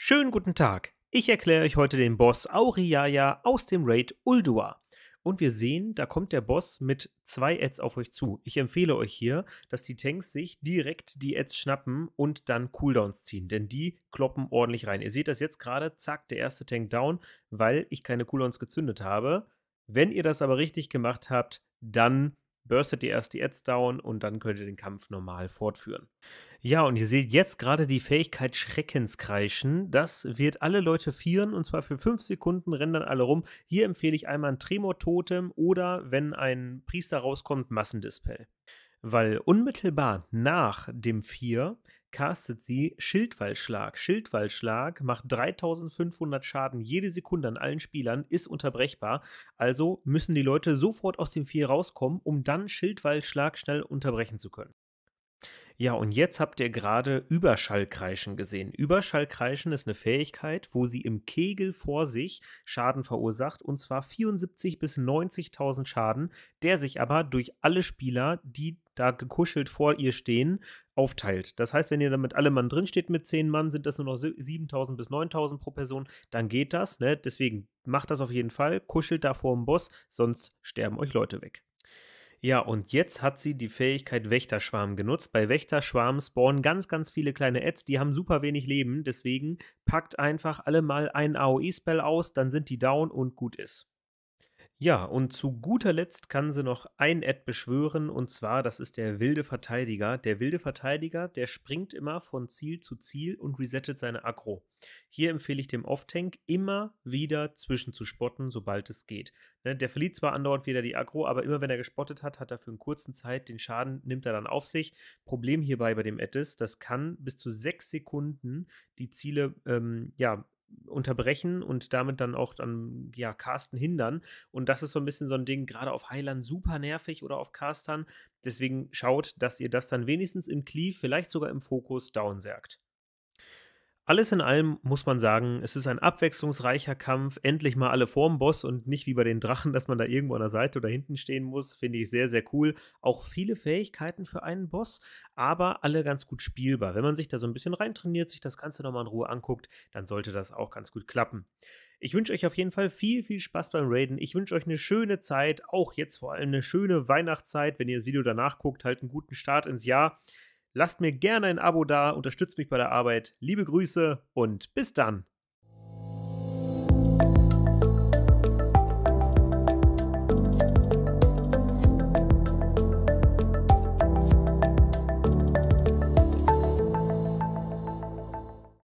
Schönen guten Tag. Ich erkläre euch heute den Boss Auriaja aus dem Raid Uldua. Und wir sehen, da kommt der Boss mit zwei Ads auf euch zu. Ich empfehle euch hier, dass die Tanks sich direkt die Ads schnappen und dann Cooldowns ziehen, denn die kloppen ordentlich rein. Ihr seht das jetzt gerade, zack, der erste Tank down, weil ich keine Cooldowns gezündet habe. Wenn ihr das aber richtig gemacht habt, dann burstet ihr erst die Ads down und dann könnt ihr den Kampf normal fortführen. Ja, und ihr seht jetzt gerade die Fähigkeit Schreckenskreischen. Das wird alle Leute vieren und zwar für 5 Sekunden rennen dann alle rum. Hier empfehle ich einmal ein Tremor-Totem oder, wenn ein Priester rauskommt, Massendispel. Weil unmittelbar nach dem Vier castet sie Schildwallschlag. Schildwallschlag macht 3500 Schaden jede Sekunde an allen Spielern, ist unterbrechbar. Also müssen die Leute sofort aus dem Vier rauskommen, um dann Schildwallschlag schnell unterbrechen zu können. Ja, und jetzt habt ihr gerade Überschallkreischen gesehen. Überschallkreischen ist eine Fähigkeit, wo sie im Kegel vor sich Schaden verursacht, und zwar 74 bis 90.000 Schaden, der sich aber durch alle Spieler, die da gekuschelt vor ihr stehen, aufteilt. Das heißt, wenn ihr damit alle Mann drinsteht mit 10 Mann, sind das nur noch 7.000 bis 9.000 pro Person, dann geht das. Ne? Deswegen macht das auf jeden Fall, kuschelt da vor dem Boss, sonst sterben euch Leute weg. Ja, und jetzt hat sie die Fähigkeit Wächterschwarm genutzt. Bei Wächterschwarm spawnen ganz, ganz viele kleine Ads, die haben super wenig Leben. Deswegen packt einfach alle mal einen AOE-Spell aus, dann sind die down und gut ist. Ja, und zu guter Letzt kann sie noch ein Ad beschwören, und zwar, das ist der wilde Verteidiger. Der wilde Verteidiger, der springt immer von Ziel zu Ziel und resettet seine Aggro. Hier empfehle ich dem Off-Tank immer wieder zwischenzuspotten, sobald es geht. Ne, der verliert zwar andauernd wieder die Aggro, aber immer wenn er gespottet hat, hat er für einen kurzen Zeit den Schaden, nimmt er dann auf sich. Problem hierbei bei dem Ad ist, das kann bis zu sechs Sekunden die Ziele ähm, ja, unterbrechen und damit dann auch dann ja, Carsten hindern. Und das ist so ein bisschen so ein Ding, gerade auf Highland super nervig oder auf Castern. Deswegen schaut, dass ihr das dann wenigstens im Cleave, vielleicht sogar im Fokus down alles in allem muss man sagen, es ist ein abwechslungsreicher Kampf. Endlich mal alle vorm Boss und nicht wie bei den Drachen, dass man da irgendwo an der Seite oder hinten stehen muss. Finde ich sehr, sehr cool. Auch viele Fähigkeiten für einen Boss, aber alle ganz gut spielbar. Wenn man sich da so ein bisschen reintrainiert, sich das Ganze nochmal in Ruhe anguckt, dann sollte das auch ganz gut klappen. Ich wünsche euch auf jeden Fall viel, viel Spaß beim Raiden. Ich wünsche euch eine schöne Zeit, auch jetzt vor allem eine schöne Weihnachtszeit. Wenn ihr das Video danach guckt, halt einen guten Start ins Jahr. Lasst mir gerne ein Abo da, unterstützt mich bei der Arbeit. Liebe Grüße und bis dann.